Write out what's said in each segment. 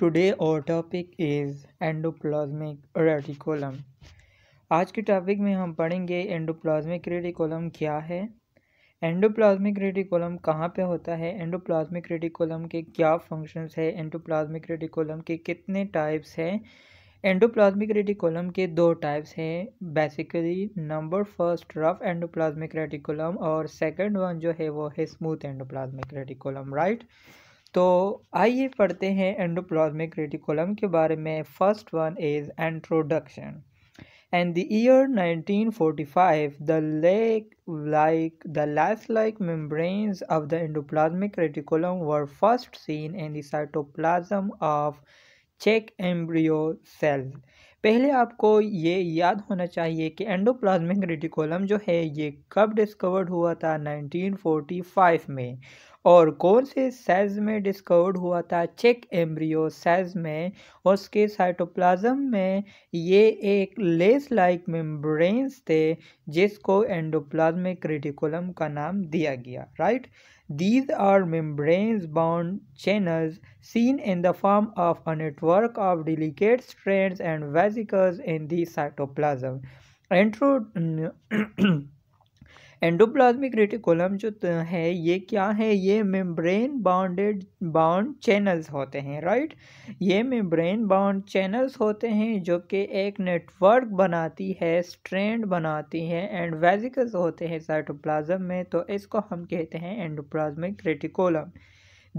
Today और topic is endoplasmic reticulum आज के टॉपिक में हम पढ़ेंगे एंडोप्लाज्मिक रेटिकुलम क्या है एंडोप्लाज्मिक रेटिकुलम कहाँ पे होता है एंडोप्लाज्मिक रेटिकुलम के क्या फंक्शंस है एंडोप्लाज्मिक रेटिकुलम के कितने टाइप्स हैं एंडोप्लाज्मिक रेटिकुलम के दो टाइप्स हैं basically number first rough endoplasmic reticulum और सेकंड वन जो है वो है smooth endoplasmic reticulum right right? तो आइए पढ़ते हैं एंडोप्लाज्मिक रेटिकुलम के बारे में first one is introduction and the year 1945 the lace like the lace like membranes of the endoplasmic reticulum were first seen in the cytoplasm of chick embryo cell पहले आपको ये याद होना चाहिए कि एंडोप्लाज्मिक रेटिकुलम जो है ये कब डिस्कवर्ड हुआ था 1945 में और कौन से सेज में डिस्कवर्ड हुआ था चेक एम्ब्रियो सेज में उसके साइटोप्लाज्म में ये एक लेस लाइक मेम्ब्रेन्स थे जिसको एंडोप्लाज्मिक रेटिकुलम का नाम दिया गया right these are membranes bound channels seen in the form of a network of delicate strands and vesicles in the endo endoplasmic reticulum जो है ये क्या है ये मेम्ब्रेन बाउंडेड बाउंड चैनल्स होते हैं राइट ये मेम्ब्रेन बाउंड चैनल्स होते हैं जो कि एक नेटवर्क बनाती है स्ट्रेंड बनाती है एंड वेजिकल्स होते हैं साइटोप्लाज्म में तो इसको हम कहते हैं endoplasmic reticulum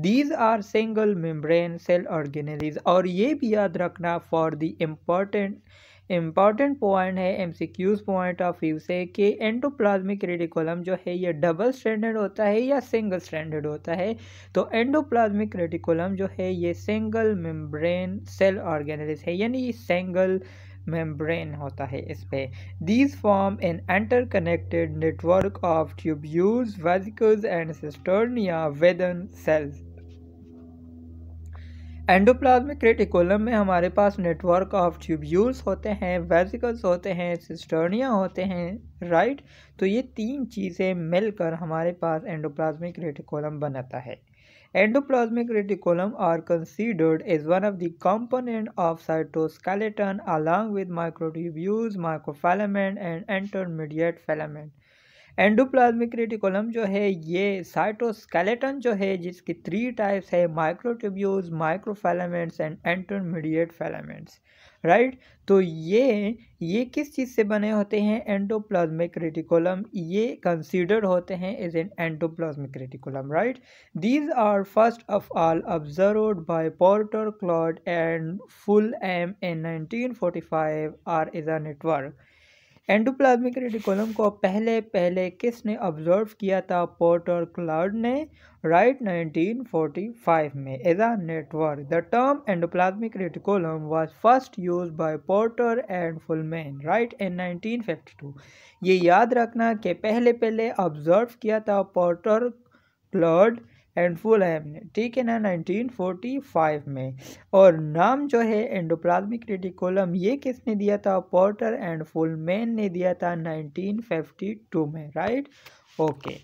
these are single membrane cell organelles और ये भी याद रखना for the important important point है M C Qs point of view से कि एंडोप्लाज्मिक रेडिकुलम जो है ये डबल स्टैंडर्ड होता है या सिंगल स्टैंडर्ड होता है तो एंडोप्लाज्मिक रेडिकुलम जो है ये सिंगल मेम्ब्रेन सेल ऑर्गेनाइज है यानी सिंगल मेम्ब्रेन होता है इस पर these form an interconnected network of tubules vesicles and cisternae within cells endoplasmic reticulum में हमारे पास नेटवर्क ऑफ ट्यूब्यूल्स होते हैं वेजिकल्स होते हैं सिस्टर्निया होते हैं राइट तो ये तीन चीज़ें मिलकर हमारे पास एंडोप्लाज्मिक रेटिकुलम बनाता है endoplasmic reticulum are considered as one of the component of cytoskeleton along with microtubules microfilament and intermediate filament. Endoplasmic reticulum जो है ये साइटोस्केलेटन जो है जिसकी थ्री टाइप्स है microtubules microfilaments and intermediate filaments right तो ये ये किस चीज़ से बने होते हैं एंडोप्लाज्मिक रेटिकुलम ये कंसीडर्ड होते हैं is an endoplasmic reticulum right these are first of all observe by Porter Claude and Fullam in 1945 are is a network endoplasmic reticulum को पहले पहले किसने ऑब्जर्व किया था पोर्टर क्लाउड ने राइट 1945 में as a network the term endoplasmic reticulum was first use by Porter and Fullam right in 1952 ये याद रखना कि पहले पहले ऑब्जर्व किया था पोर्टर क्लर्ड है ने ठीक है ना 1945 में और नाम जो है एंडोप्लाज्मिक रेटिकुलम ये किसने दिया था पोर्टर एंड फुलमैन ने दिया था 1952 में राइट ओके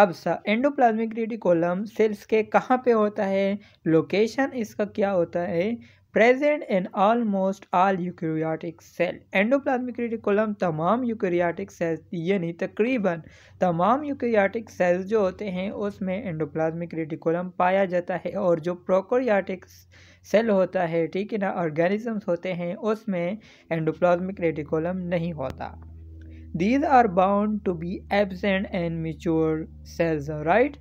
अब सा एंडोप्लाज्मिक रेटिकुलम सेल्स के कहाँ पे होता है लोकेशन इसका क्या होता है present in almost all eukaryotic cell endoplasmic reticulum तमाम यूक्रियाटिक सेल्स यानी तकरीबन तमाम यूक्रियाटिक सेल्स जो होते हैं उसमें एंडोप्लाज्मिक रेटिकुलम पाया जाता है और जो प्रोकोरियाटिक सेल होता है ठीक है ना ऑर्गेनिजम्स होते हैं उसमें एंडोप्लाज्मिक रेटिकुलम नहीं होता these are bound to be absent and mature cells right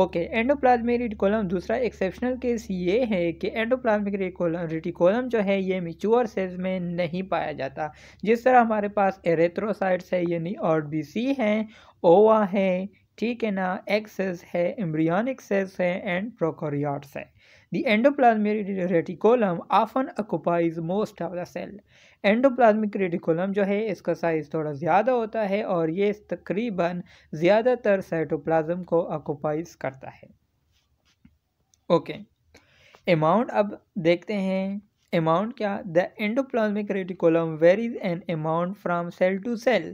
okay endoplasmic reticulum दूसरा एक्सेप्शनल केस ये है कि एंडोप्लाज्मिक रेटिकुलम रेटिकुलम जो है ये मिच्योर सेल्स में नहीं पाया जाता जिस तरह हमारे पास एरेथ्रोसाइट्स है यानी और बी सी हैं ओवा है ठीक है ना एक्सेस है एम्ब्रियनिक सेल्स हैं एंड प्रोकोरियाट्स हैं The endoplasmic reticulum often occupies most of the cell. Endoplasmic reticulum जो है इसका साइज़ थोड़ा ज़्यादा होता है और ये तकरीबन ज़्यादातर साइटोप्लाज्म को ऑक्यूपाइज करता है ओके अमाउंट अब देखते हैं अमाउंट क्या the endoplasmic reticulum varies in amount from cell to cell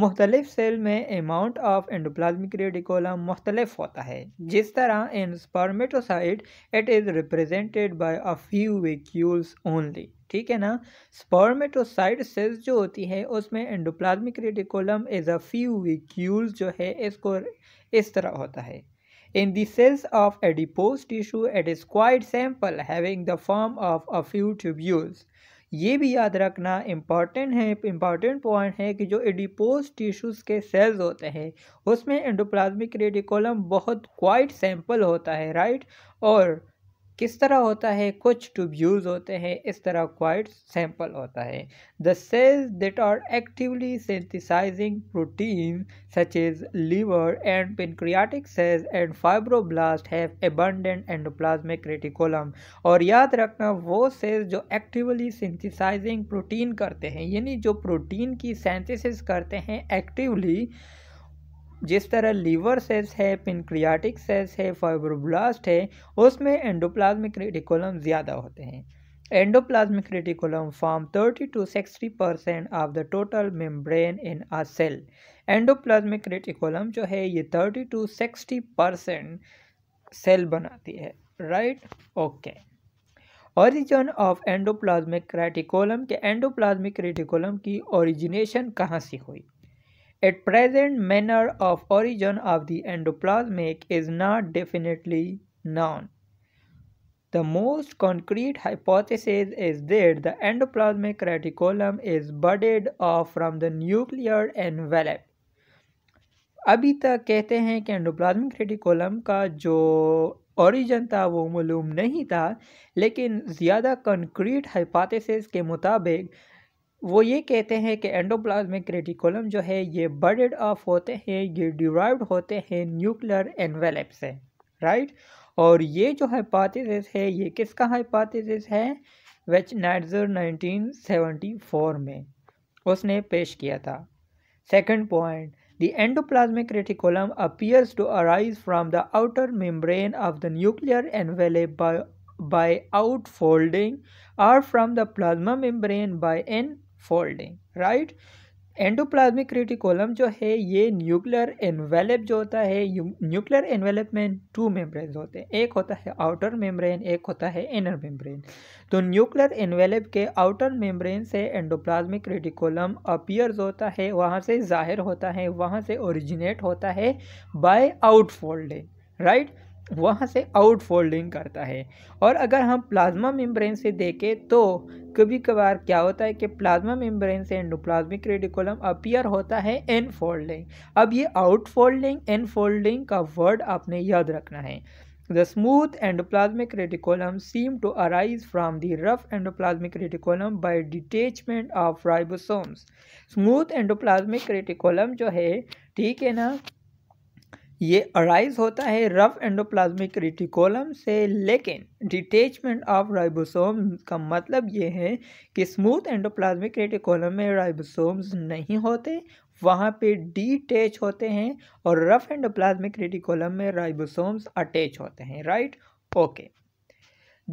मुख्तलिफ सेल में अमाउंट ऑफ एंडोप्लाज्मिक रेडिकोलम मुख्तलिफ होता है जिस तरह in spermatocyte it is represented by a few vacuoles only ठीक है ना स्पर्मेटोसाइट सेल्स जो होती है उसमें endoplasmic reticulum is a few vacuoles जो है इसको इस तरह होता है in the cells of adipose tissue it is quite simple, having the form of a few tubules ये भी याद रखना इम्पॉर्टेंट है इम्पॉर्टेंट पॉइंट है कि जो एडिपोज टिश्यूज़ के सेल्स होते हैं उसमें एंडोप्लाज्मिक रेडिकोलम बहुत क्वाइट सैम्पल होता है राइट और किस तरह होता है कुछ ट्यूब्यूल्स होते हैं इस तरह क्वाइट सैंपल होता है the cells that are actively synthesising protein such as liver and pancreatic cells and fibroblast have abundant endoplasmic reticulum और याद रखना वो सेल्स जो एक्टिवली सिंथिसाइजिंग प्रोटीन करते हैं यानी जो प्रोटीन की सेंथिसिस करते हैं एक्टिवली जिस तरह लीवर सेल्स है पिनक्रियाटिक सेल्स है फाइब्रोब्लास्ट है उसमें एंडोप्लाज्मिक रेटिकुलम ज़्यादा होते हैं endoplasmic reticulum form 30 to 60 percent of the total membrane in a cell endoplasmic reticulum जो है ये 30 टू 60 परसेंट सेल बनाती है right okay origin of endoplasmic reticulum के एंडोप्लाज्मिक रेटिकुलम की ओरिजिनेशन कहाँ से हुई At present, manner of origin of the endoplasmic is not definitely known. The most concrete hypothesis is that the endoplasmic reticulum is budded off from the nuclear envelope. अभी तक कहते हैं कि endoplasmic reticulum का जो ओरिजन था वो मालूम नहीं था लेकिन ज़्यादा कंक्रीट हाइपाथेसिस के मुताबिक वो ये कहते हैं कि एंडोप्लाज्मिक रेटिकुलम जो है ये बर्डेड ऑफ होते हैं ये डिराइव्ड होते हैं न्यूक्लियर एनवेलप से राइट और ये जो हाइपोथेसिस है ये किसका हाइपोथेसिस है वेच नाइजर 1974 में उसने पेश किया था second point the endoplasmic reticulum appears to arise from the outer membrane of the nuclear envelope out folding or from the plasma membrane by in folding right endoplasmic reticulum जो है ये nuclear envelope जो होता है nuclear envelope में two membrane होते हैं एक होता है आउटर मेम्ब्रेन एक होता है इनर मेम्ब्रेन तो न्यूक्लियर एनवेलप के आउटर मेम्ब्रेन से एंडोप्लाज्मिक रेटिकुलम अपियर्स होता है वहाँ से जाहिर होता है वहाँ से ओरिजिनेट होता है बाय आउटफोल्डिंग राइट right? वहाँ से आउट फोल्डिंग करता है और अगर हम प्लाज्मा मेम्ब्रेन से देखें तो कभी कभार क्या होता है कि प्लाज्मा मेम्ब्रेन से एंडोप्लाज्मिक रेडिकुलम अपियर होता है एन फोल्डिंग अब ये आउट फोल्डिंग एन फोल्डिंग का वर्ड आपने याद रखना है the smooth endoplasmic reticulum seem to arise from the rough endoplasmic reticulum by detachment of ribosomes smooth endoplasmic reticulum जो है ठीक है ना ये अराइज होता है रफ एंडोप्लाज्मिक रिटिकोलम से लेकिन डिटेचमेंट ऑफ राइबोसोम का मतलब ये है कि स्मूथ एंडोप्लाज्मिक रिटिकोलम में राइबोसोम्स नहीं होते वहाँ पे डिटैच होते हैं और रफ एंडोप्लाज्मिक रिटिकोलम में राइबोसोम्स अटैच होते हैं right okay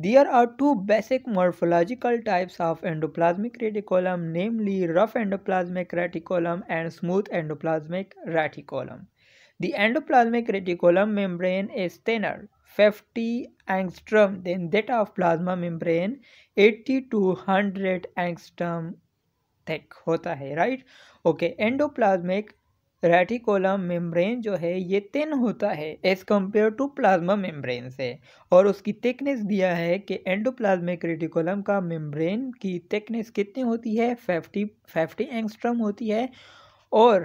there are two basic morphological types of endoplasmic reticulum namely rough endoplasmic reticulum and smooth endoplasmic reticulum The endoplasmic reticulum membrane is thinner 50 angstrom than that of plasma membrane 80 to 100 angstrom thick होता है right? Okay, endoplasmic reticulum membrane जो है ये thin होता है as compare to plasma membrane से और उसकी थिकनेस दिया है कि एंडोप्लाज्मिक रेटिकोलम का मेम्ब्रेन की थिकनेस कितनी होती है 50 50 एंगस्ट्रम होती है और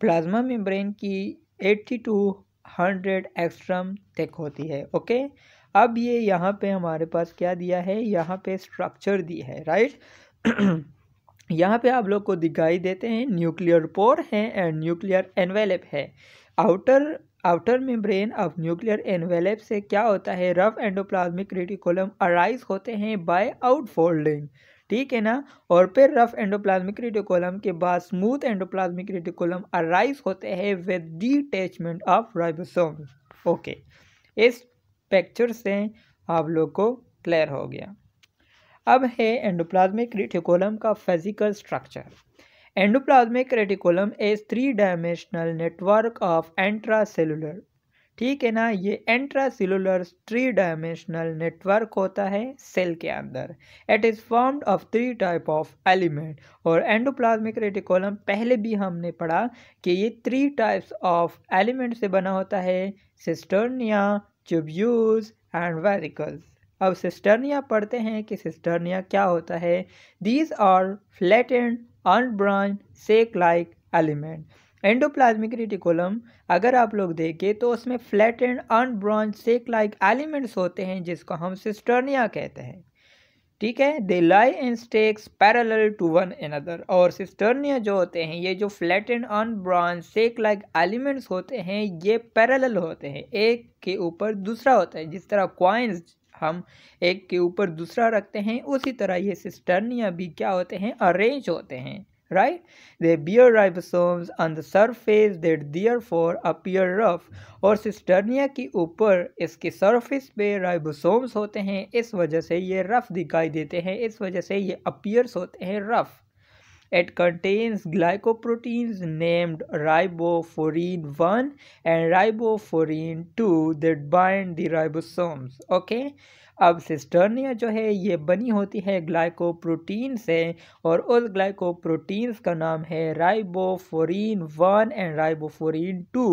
प्लाज्मा मेम्ब्रेन की एट्टी टू हंड्रेड एक्स्ट्रम तक होती है ओके अब ये यहाँ पे हमारे पास क्या दिया है यहाँ पे स्ट्रक्चर दी है राइट यहाँ पे आप लोग को दिखाई देते हैं न्यूक्लियर पोर है एंड न्यूक्लियर एनवेलप है outer outer membrane of nuclear envelope से क्या होता है रफ एंडोप्लाज्मिक रेटिकुलम अराइज होते हैं बाय आउटफोल्डिंग ठीक है ना और फिर रफ एंडोप्लाज्मिक रेडिकोलम के बाद स्मूथ एंडोप्लाज्मिक रेडिकोलम अराइज होते हैं with detachment of ribosome okay इस पिक्चर से आप लोग को क्लियर हो गया अब है एंडोप्लाज्मिक रेटिकोलम का physical structure endoplasmic reticulum is three dimensional network of intra cellular ठीक है ना ये intra cellular three dimensional network होता है सेल के अंदर it is formed of three type of element और एंडोप्लाज्मिक रेटिकोलम पहले भी हमने पढ़ा कि ये थ्री टाइप्स ऑफ एलिमेंट से बना होता है सिस्टर्निया ट्यूब्यूज एंड वेरिकल्स अब सिस्टर्निया पढ़ते हैं कि सिस्टर्निया क्या होता है these are flattened unbranched sac like element endoplasmic reticulum अगर आप लोग देखें तो उसमें flat and unbranched sac like elements होते हैं जिसको हम सिस्टर्निया कहते हैं ठीक है they lie in stacks parallel to one another और सिस्टर्निया जो होते हैं ये जो flat and unbranched sac like elements होते हैं ये पैरल होते हैं एक के ऊपर दूसरा होता है जिस तरह क्वाइंस हम एक के ऊपर दूसरा रखते हैं उसी तरह ये सिस्टर्निया भी क्या होते हैं अरेंज होते हैं right? They bear ribosomes on the surface they therefore appear rough और सिस्टर्निया के ऊपर इसके सरफेस पे राइबोसोम्स होते हैं इस वजह से ये रफ दिखाई देते हैं इस वजह से ये अपीयर्स होते हैं rough It contains glycoproteins named ribofurrin 1 and ribofurrin 2 that bind the ribosomes. Okay, अब सिस्टर्निया जो है ये बनी होती है ग्लाइकोप्रोटीन से और उस ग्लाइकोप्रोटीन्स का नाम है ribophorin one and ribophorin two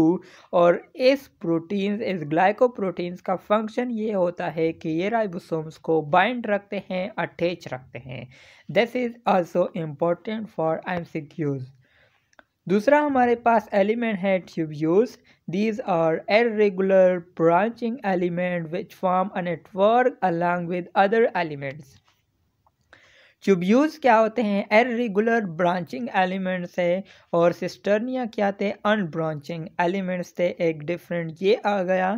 और इस प्रोटीन्स इस ग्लाइकोप्रोटीन्स का फंक्शन ये होता है कि ये राइबोसोम्स को बाइंड रखते हैं अटैच रखते हैं this is also important for M दूसरा हमारे पास एलिमेंट है tubules these are irregular branching element which form a network along with other elements tubules क्या होते हैं एरेगुलर ब्रांचिंग एलिमेंट्स है और सिस्टर्निया क्या थे अनब्रांचिंग एलिमेंट्स थे एक डिफरेंट ये आ गया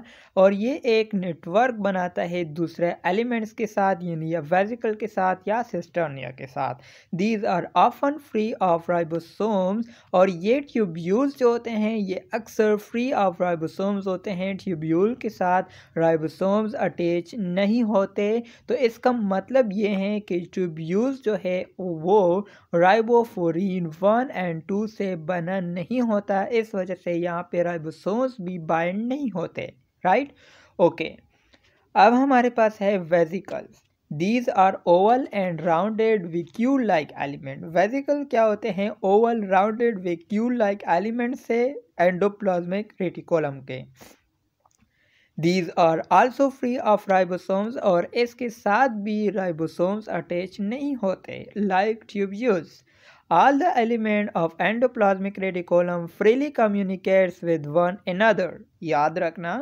और ये एक नेटवर्क बनाता है दूसरे एलिमेंट्स के साथ यानी या वेजिकल के साथ या सिस्टर्निया के साथ these are often free of ribosomes और ये ट्यूब्यूल्स जो होते हैं ये अक्सर फ्री ऑफ राइबोसोम्स होते हैं ट्यूब्यूल के साथ राइबोसोम्स अटैच नहीं होते तो इसका मतलब ये है कि ट्यूब्यूल जूस जो है वो राइबोफोरिन वन एंड टू से बना नहीं होता इस वजह से यहाँ पे राइबोसोम्स भी बाइंड नहीं होते राइट ओके अब हमारे पास है vesicles these are oval and rounded vacuole like element vesicle क्या होते हैं oval rounded vacuole like element से एंडोप्लाज्मिक रेटिकोलम के these are also free of ribosomes और इसके साथ भी राइबोसोम्स अटैच नहीं होते like tubules all the element of endoplasmic reticulum freely communicates with one another याद रखना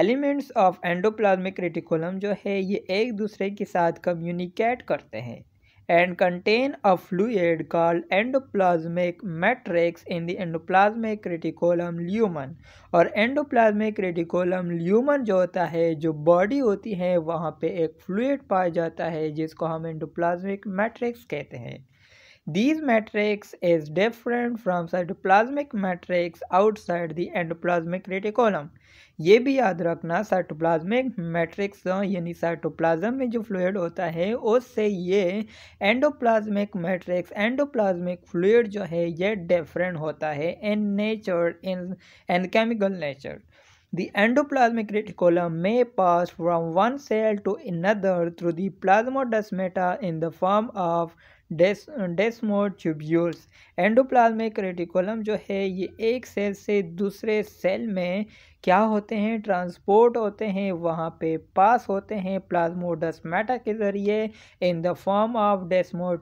एलिमेंट्स ऑफ एंडोप्लाज्मिक रेडिकोलम जो है ये एक दूसरे के साथ कम्युनिकेट करते हैं and contain a fluid called endoplasmic matrix in the endoplasmic reticulum lumen और endoplasmic reticulum lumen जो होता है जो बॉडी होती है वहाँ पे एक फ्लूड पाया जाता है जिसको हम endoplasmic matrix कहते हैं These matrix is different from cytoplasmic matrix outside the endoplasmic reticulum ये भी याद रखना साइटोप्लाज्मिक मैट्रिक्स यानी साइटोप्लाज्म में जो फ्लूड होता है उससे ये एंडोप्लाजमिक मैट्रिक्स एंडोप्लाज्मिक फ्लूड जो है ये डिफरेंट होता है in nature in and chemical nature the endoplasmic reticulum may pass from one cell to another through the plasmodesmata in the form of des desmotubules endoplasmic reticulum जो है ये एक cell से दूसरे सेल में क्या होते हैं ट्रांसपोर्ट होते हैं वहाँ पे पास होते हैं मैटा के ज़रिए in the form of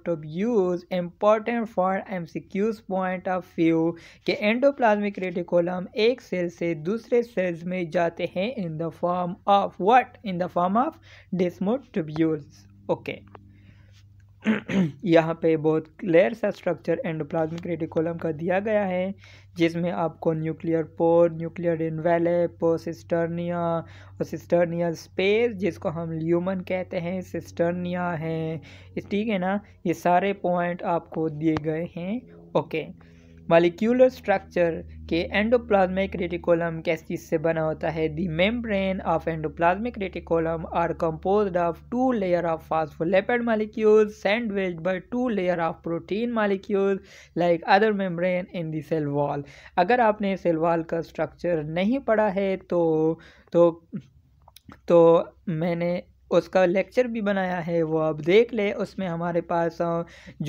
tubules important for MCQs point of view के एंडोप्लाज्मिक रेटिकुलम एक सेल से दूसरे सेल्स में जाते हैं in the form of what in the form of tubules okay यहाँ पे बहुत क्लियर सा स्ट्रक्चर एंड प्लाज्मिक रेटिकुलम का दिया गया है जिसमें आपको न्यूक्लियर पोर न्यूक्लियर इनवेलप पोसिस्टर्निया और सिस्टर्निया स्पेस जिसको हम ल्यूमन कहते हैं सिस्टर्निया है ठीक है ना ये सारे पॉइंट आपको दिए गए हैं ओके मालिक्यूलर स्ट्रक्चर के एंडोप्लाज्मिक रेटिकोलम किस चीज़ से बना होता है the membrane of endoplasmic reticulum are compose of two layer of phospholipid molecules sandwiched by two layer of protein molecules like other membrane in the cell wall अगर आपने cell wall का structure नहीं पढ़ा है तो तो तो मैंने उसका लेक्चर भी बनाया है वो आप देख ले उसमें हमारे पास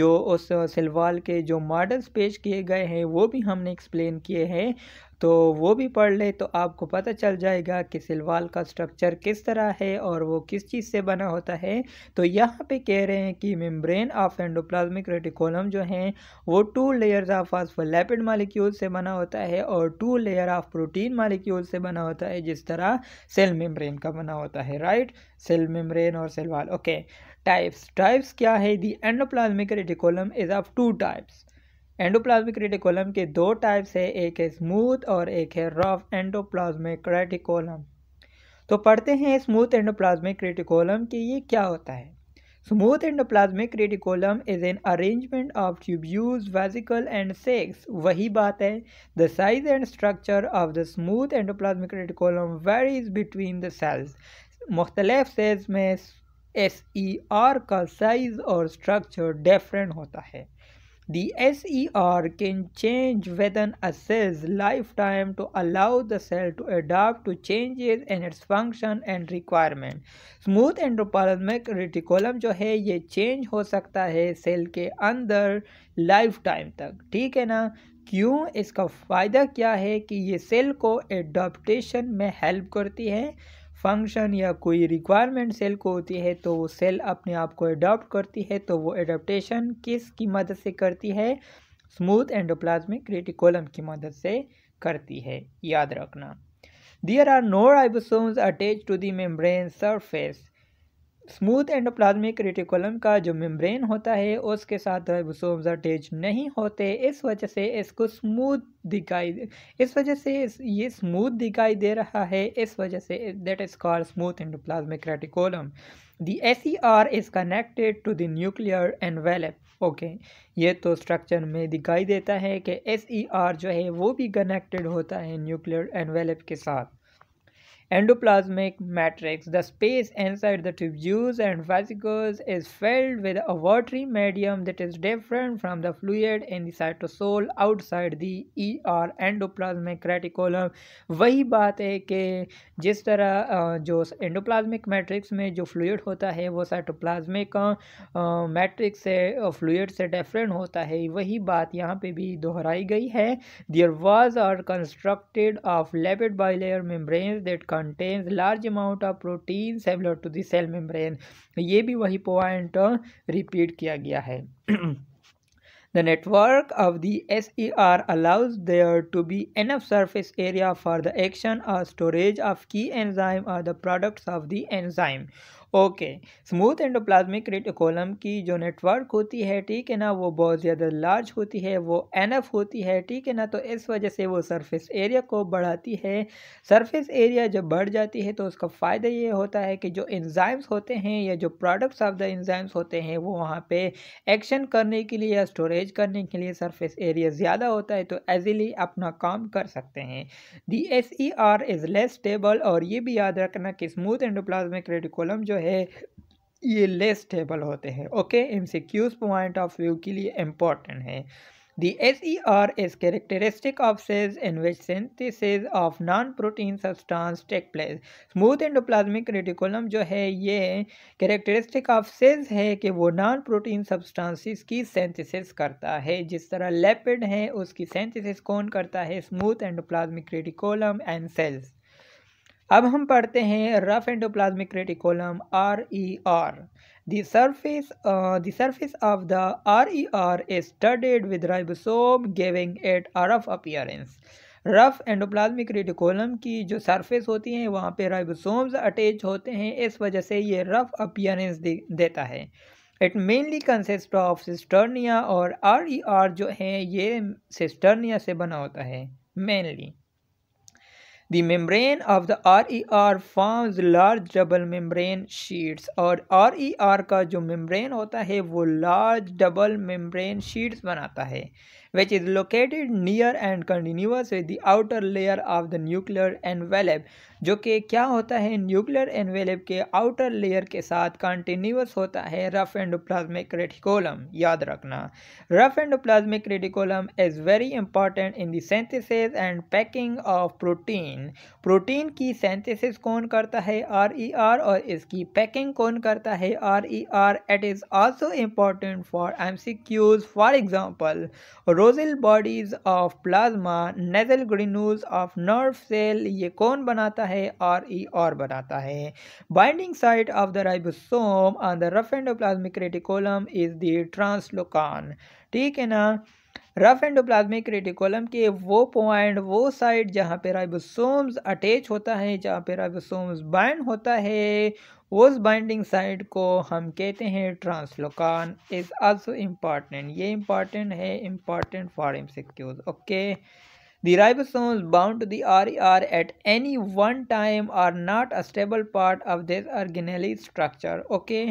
जो उस सिलवाल के जो मॉडल्स पेश किए गए हैं वो भी हमने एक्सप्लेन किए हैं तो वो भी पढ़ ले तो आपको पता चल जाएगा कि सिलवाल का स्ट्रक्चर किस तरह है और वो किस चीज़ से बना होता है तो यहाँ पे कह रहे हैं कि मेम्ब्रेन ऑफ एंडोप्लाज्मिक रेटिकोलम जो हैं वो two layers of phospholipid molecule से बना होता है और two layer of protein molecule से बना होता है जिस तरह सेल मेम्ब्रेन का बना होता है राइट सेल मेम्ब्रेन और सिलवाल ओके टाइप्स टाइप्स क्या है the endoplasmic reticulum is of two types endoplasmic reticulum के दो टाइप्स है एक है स्मूथ और एक है रफ एंडोप्लाज्मिक रेटिकोलम तो पढ़ते हैं स्मूथ एंडोप्लाज्मिक रेटिकोलम कि ये क्या होता है smooth endoplasmic reticulum is an arrangement of tubules vesicle and sacs वही बात है the size and structure of the smooth endoplasmic reticulum varies between the cells मुख्तलिफ सेल्स में एस ई आर का साइज और स्ट्रक्चर डिफरेंट होता है The SER can change within a cell's lifetime to allow the cell to adapt to changes in its function and requirement. Smooth endoplasmic reticulum जो है ये change हो सकता है cell के अंदर lifetime टाइम तक ठीक है ना क्यों इसका फ़ायदा क्या है कि ये सेल को एडाप्टेशन में हेल्प करती है फंक्शन या कोई रिक्वायरमेंट सेल को होती है तो वो सेल अपने आप को अडॉप्ट करती है तो वो एडोप्टेशन किस की मदद से करती है स्मूथ एंडोप्लाज्मिक क्रिटिकोलम की मदद से करती है याद रखना there are no ribosomes attach to the membrane surface smooth endoplasmic reticulum का जो मेम्ब्रेन होता है उसके साथ राइबोसोम्स अटैच नहीं होते इस वजह से इसको स्मूथ दिखाई इस वजह से ये स्मूथ दिखाई दे रहा है इस वजह से that is called smooth endoplasmic reticulum the A C R is connected to the nuclear envelope okay ये तो स्ट्रक्चर में दिखाई देता है कि एस ई आर जो है वो भी कनेक्टेड होता है न्यूक्लियर एनवेलप के साथ endoplasmic matrix. The space inside the tubules and vesicles is filled with a watery medium that is different from the fluid in the cytosol outside the ER endoplasmic reticulum. wahi baat hai ke jis tarah jo endoplasmic matrix mein jo fluid hota hai wo cytoplasmic matrix se fluid se different hota hai wahi baat yahan pe bhi dohrai gayi hai there was are constructed of lipid bilayer membranes that contains large amount of protein similar to the cell membrane ये भी वही point repeat किया गया है The network of the SER allows there to be enough surface area for the action or storage of key enzyme or the products of the enzyme okay smooth endoplasmic reticulum की जो network होती है ठीक है ना वो बहुत ज़्यादा लार्ज होती है वो एफ होती है ठीक है ना तो इस वजह से वो सरफेस एरिया को बढ़ाती है सरफेस एरिया जब बढ़ जाती है तो उसका फ़ायदा ये होता है कि जो इंजाइम्स होते हैं या जो प्रोडक्ट्स ऑफ द इंजाइम्स होते हैं वो वहाँ पर एक्शन करने के लिए या स्टोरेज करने के लिए सर्फेस एरिया ज़्यादा होता है तो ईजिली अपना काम कर सकते हैं the S E R is less stable और ये भी याद रखना कि स्मूथ एंडोप्लाज्मिक रेटिकुलम जो है है ये लेस स्टेबल होते हैं okay MCQs point of view के लिए इम्पॉर्टेंट है the S E R is characteristic of सेज in which synthesis of non protein substance take place smooth endoplasmic reticulum जो है ये कैरेक्टरिस्टिक ऑफ सेज है कि वो नॉन प्रोटीन सब्सटांसिस की सेंथिस करता है जिस तरह लेपिड है उसकी सेंथिस कौन करता है smooth endoplasmic reticulum and cells अब हम पढ़ते हैं rough endoplasmic reticulum R E R The surface, uh, the surface of the RER e is studded with ribosome, giving it a rough appearance. Rough endoplasmic reticulum की जो surface होती हैं वहाँ पे राइबोसोम्स अटैच होते हैं इस वजह से ये रफ अपियरेंस दे, देता है it mainly consist of cisternae और आर ई आर जो हैं ये सिस्टर्निया से बना होता है mainly The membrane of the RER forms large double membrane sheets और RER का जो membrane होता है वो large double membrane sheets बनाता है which is located near and continuous with the outer layer of the nuclear envelope जो कि क्या होता है न्यूक्लियर एनवेलेब के आउटर लेयर के साथ कंटिन्यूस होता है रफ एंड प्लाज्मिक रेटिकोलम याद रखना rough endoplasmic reticulum is very important in the synthesis and packing of protein protein की सेंथिसिस कौन करता है आर ई आर और इसकी पैकिंग कौन करता है R E R it is also important for MCQs for example Russell bodies of plasma Nissl granules of nerve cell ये कौन बनाता है और ई e और बनाता है binding site of the ribosome on the rough plasmic reticulum is the translocon ठीक है ना रफ एंडोप्लाज्मिक रेटिकोलम के वो पॉइंट वो साइड जहाँ पे राइबोसोम्स अटैच होता है जहाँ पे राइबोसोम्स बाइंड होता है उस बाइंडिंग साइट को हम कहते हैं ट्रांसलोकान इज आल्सो इम्पॉर्टेंट ये इम्पॉर्टेंट है important for M okay the ribosome bound to the E R at any one time are not a stable part of this organelle structure okay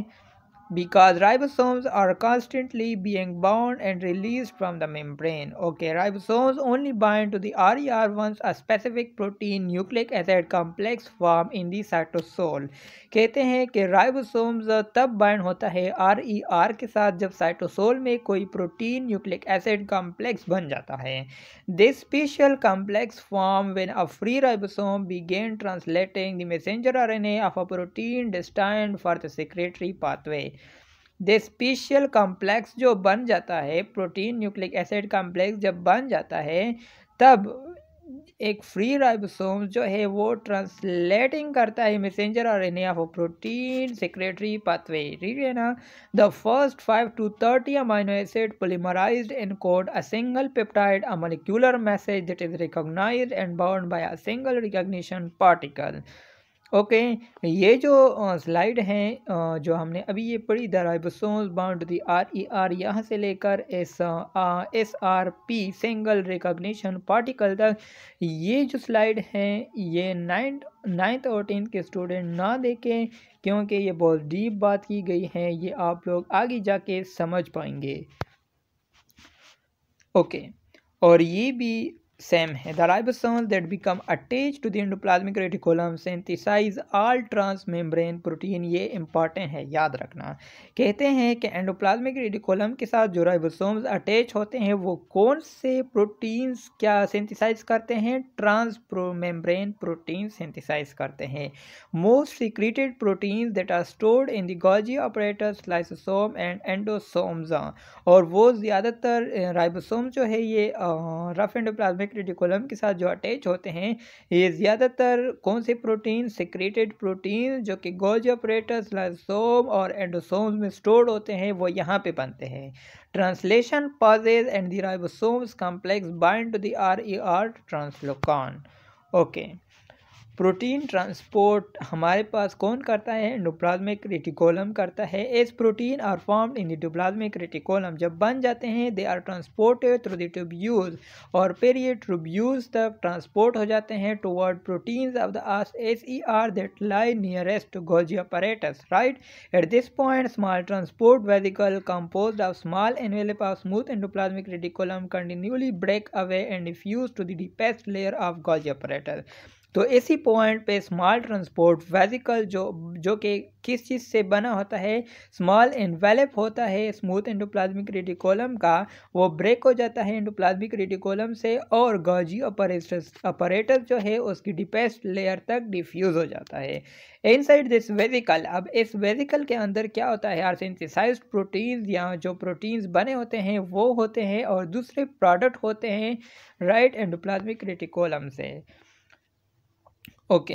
because ribosomes are constantly being bound and released from the membrane. Okay, ribosomes only bind to the RER once a specific protein nucleic acid complex form in the cytosol. कहते हैं कि ribosomes तब bind होता है RER के साथ जब cytosol में कोई protein nucleic acid complex बन जाता है. This special complex form when a free ribosome began translating the messenger RNA of a protein destined for the secretory pathway. Special complex जो बन जाता है प्रोटीन न्यूक्लिक एसिड कॉम्प्लेक्स जब बन जाता है तब एक फ्री राइबोसोम जो है वो ट्रांसलेटिंग करता है मैसेंजर और an of protein secretory pathway ठीक है ना the first five to thirty amino acid polymerize and code a single peptide a molecular message that is recognize and bound by a single recognition particle okay okay, ये जो slide हैं जो हमने अभी ये पढ़ी the ribosomes bound the R E R यहाँ से लेकर S S R P single recognition particle तक ये जो स्लाइड हैं ये नाइन्थ नाइन्थ और टेंथ के स्टूडेंट ना देखें क्योंकि ये बहुत डीप बात की गई है ये आप लोग आगे जाके समझ पाएंगे ओके okay, और ये भी same hai. The ribosomes that become attached to the endoplasmic reticulum synthesize all transmembrane protein ये important है याद रखना कहते हैं कि endoplasmic reticulum के साथ जो ribosomes attach होते हैं वो कौन से proteins क्या synthesize करते हैं transmembrane protein synthesize करते हैं Most secreted proteins that are stored in the Golgi apparatus lysosome and endosomes और वो ज़्यादातर ribosomes जो है ये rough endoplasmic डायरेक्ट रेडिकुलम के साथ जो अटैच होते हैं ये ज़्यादातर कौन से प्रोटीन सिक्रेटेड प्रोटीन जो कि गोजी ऑपरेटर्स लाइसोम और एंडोसोम्स में स्टोर होते हैं वो यहाँ पे बनते हैं translation pauses and the ribosomes complex bind to the E R translocon okay protein transport हमारे पास कौन करता है एंडोप्लाज्मिक रेटिकोलम करता है as protein are form in endoplasmic reticulum जब बन जाते हैं they are transported through the और फिर ये ट्रूब्यूज तक ट्रांसपोर्ट हो जाते हैं toward protein of the as S E R that lie nearest Golgi apparatus right at this point small transport vesicle compose of small envelope of smooth endoplasmic reticulum continuously break away and diffuse to the deepest layer of Golgi तो इसी point पे small transport vesicle जो जो कि किस चीज़ से बना होता है स्मॉल इन्वेलप होता है स्मूथ इंडोप्लाज्मिक रेडिकोलम का वो ब्रेक हो जाता है इंडोप्लाज्मिक रेडिकोलम से और गॉजी अपरेटस अपरेटर जो है उसकी डिपेस्ट लेयर तक डिफ्यूज़ हो जाता है इनसाइड दिस वेजिकल अब इस वेजिकल के अंदर क्या होता है यार सिंथिसाइज प्रोटीन्स या जो प्रोटीन्स बने होते हैं वो होते हैं और दूसरे प्रोडक्ट होते हैं राइट एंडोप्लाज्मिक रेटिकोलम से ओके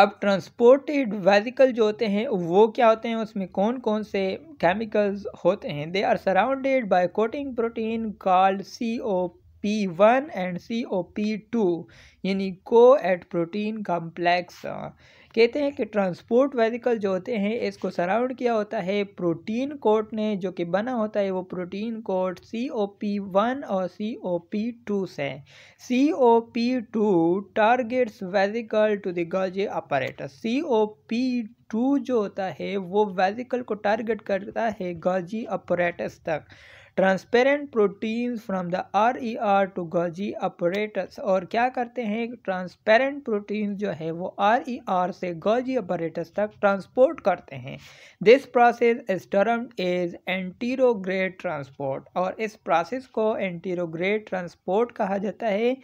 अब ट्रांसपोर्टेड वेजिकल जो होते हैं वो क्या होते हैं उसमें कौन कौन से केमिकल्स होते हैं they are surrounded by coating protein called C O P one and C O P two यानी को एट प्रोटीन कॉम्प्लेक्स कहते हैं कि ट्रांसपोर्ट वेहिकल जो होते हैं इसको सराउंड किया होता है प्रोटीन कोट ने जो कि बना होता है वो protein coat C O P one और सी ओ पी टू से C O P two targets vesicle to the Golgi apparatus C O P two जो होता है वो वेजिकल को टारगेट करता है गॉजी अपरेटस तक transparent proteins from the R E R to Golgi apparatus और क्या करते हैं ट्रांसपेरेंट प्रोटीन्स जो है वो आर ई आर से गजी अपरेटस तक ट्रांसपोर्ट करते हैं this process is term as anterograde transport और इस प्रोसेस को एंटीरोग्रेड ट्रांसपोर्ट कहा जाता है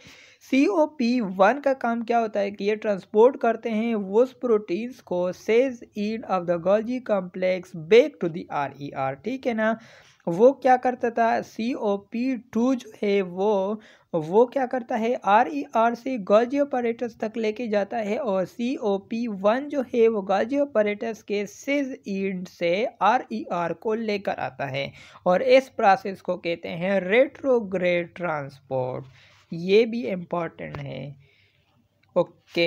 सी ओ पी वन का काम क्या होता है कि ये ट्रांसपोर्ट करते हैं उस प्रोटीन्स को cis in of the Golgi complex back to the R E R ठीक है ना वो क्या करता था सी ओ पी टू जो है वो वो क्या करता है आर ई आर से गाजी ऑपरेटर्स तक लेके जाता है और सी ओ पी वन जो है वो गाजी ऑपरेटर्स के सिज ईड से आर ई आर को लेकर आता है और इस प्रोसेस को कहते हैं रेट्रोग्रेड ट्रांसपोर्ट ये भी इम्पॉर्टेंट है ओके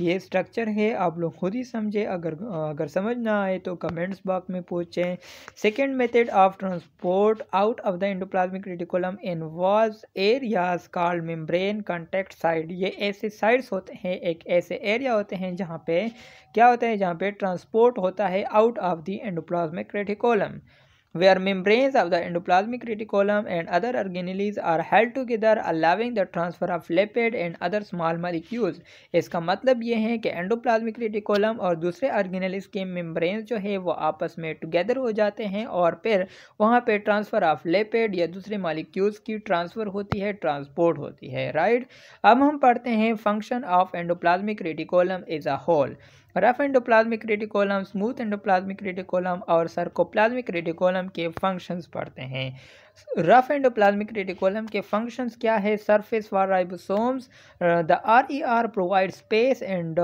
ये स्ट्रक्चर है आप लोग खुद ही समझे अगर अगर समझ ना आए तो कमेंट्स बॉक्स में पूछें second method of transport out of the endoplasmic reticulum in was areas called membrane contact site ये ऐसे साइड्स होते हैं एक ऐसे एरिया होते हैं जहाँ पे क्या होता है जहाँ पे ट्रांसपोर्ट होता है out of the endoplasmic reticulum where membranes of the endoplasmic reticulum and other organelles are held together allowing the transfer of lipid and other small molecules iska matlab ye hai ki endoplasmic reticulum aur dusre organelles ke membranes jo hai wo aapas mein together ho jate hain aur phir wahan pe transfer of lipid ya dusre molecules ki transfer hoti hai transport hoti hai right ab hum padhte hain function of endoplasmic reticulum as a whole rough endoplasmic reticulum smooth endoplasmic reticulum और sarcoplasmic रेटिकोलम के functions पढ़ते हैं rough endoplasmic reticulum के functions क्या है surface for ribosomes the R E R provide space and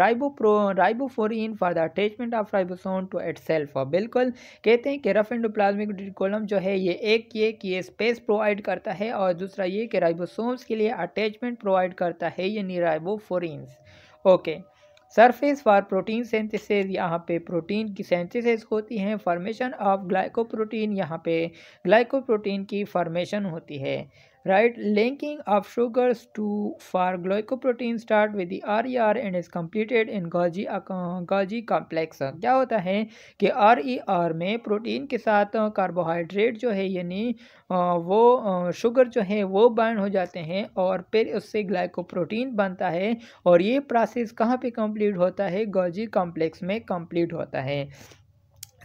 राइबोप्रो ribophorin for the attachment of ribosome to itself बिल्कुल कहते हैं कि रफ एंडोप्लाज्मिक रेटिकोलम जो है ये एक ये कि ये स्पेस प्रोवाइड करता है और दूसरा ये कि राइबोसोम्स के लिए अटैचमेंट प्रोवाइड करता है यानी ribophorin okay okay. Surface for protein synthesis यहाँ पे प्रोटीन की सेंथिसिस होती है फॉर्मेशन ऑफ ग्लाइकोप्रोटीन यहाँ पे ग्लाइकोप्रोटीन की फॉर्मेशन होती है right linking of sugars to for glycoprotein start with the RER e and is completed in Golgi uh, Golgi complex क्या होता है कि RER e में प्रोटीन के साथ कार्बोहाइड्रेट uh, जो है यानी uh, वो शुगर जो है वो बर्न हो जाते हैं और फिर उससे ग्लाइकोप्रोटीन बनता है और ये प्रोसेस कहाँ पे कंप्लीट होता है गोल्जी कॉम्प्लेक्स में कंप्लीट होता है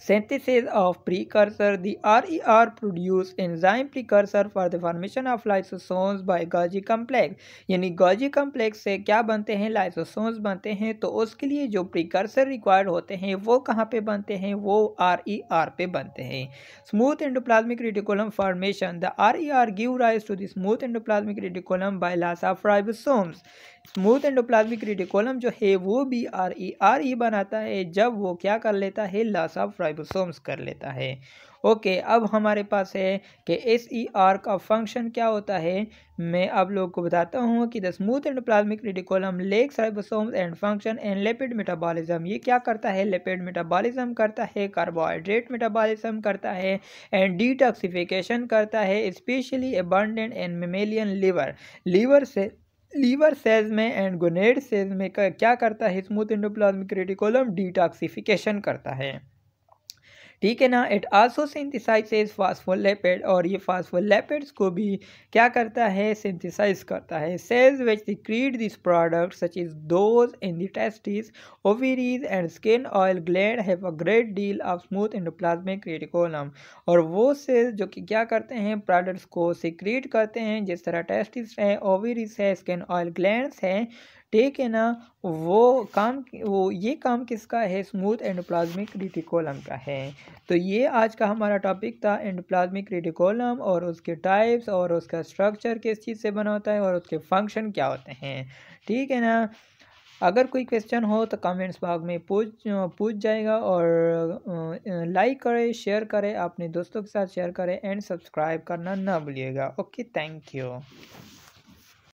synthesis of precursor the rer produce enzyme precursor for the formation of lysosomes by golgi complex यानी golgi complex से क्या बनते हैं lysosomes बनते हैं तो उसके लिए जो precursor required होते हैं वो कहाँ पे बनते हैं वो rer पे बनते हैं smooth endoplasmic reticulum formation the rer give rise to the smooth endoplasmic reticulum by loss of ribosomes smooth endoplasmic reticulum जो है वो भी आर ई आर ई बनाता है जब वो क्या कर लेता है लॉस ऑफ राइबोसोम्स कर लेता है ओके अब हमारे पास है कि एस ई आर का फंक्शन क्या होता है मैं आप लोगों को बताता हूँ कि the smooth endoplasmic reticulum lacks ribosomes and function and lipid metabolism ये क्या करता है लेपिड मेटाबॉलिज्म करता है कार्बोहाइड्रेट मेटाबॉलिज्म करता है एंड डिटॉक्सिफिकेशन करता है specially abundant and mammalian liver liver से लीवर सेल्स में एंड गोनेड सेल्स में क्या करता है स्मूथ इंडोप्लाज्मिक रेटिकुलम डिटॉक्सिफिकेशन करता है ठीक है ना इट आल्सो सिंथिसाइजेज फास्फोलेपिड और ये फास्फोलेपिड्स को भी क्या करता है सिंथिसाइज करता है cells which create this product such is those in the testes ovaries and skin oil gland have a great deal of smooth endoplasmic reticulum और वो सेल्स जो कि क्या करते हैं प्रोडक्ट्स को सिक्रिएट करते हैं जिस तरह टेस्टिस हैं ओवरीज है स्किन ऑयल ग्लैंड हैं ठीक है ना वो काम वो ये काम किसका है स्मूथ एंडोप्लाज्मिक रेटिकोलम का है तो ये आज का हमारा टॉपिक था एंडोप्लाज्मिक रेटिकोलम और उसके टाइप्स और उसका स्ट्रक्चर किस चीज़ से बना होता है और उसके फंक्शन क्या होते हैं ठीक है ना अगर कोई क्वेश्चन हो तो कमेंट्स बाग में पूछ पूछ जाएगा और लाइक करें शेयर करें अपने दोस्तों के साथ शेयर करें एंड सब्सक्राइब करना ना भूलिएगा ओके थैंक यू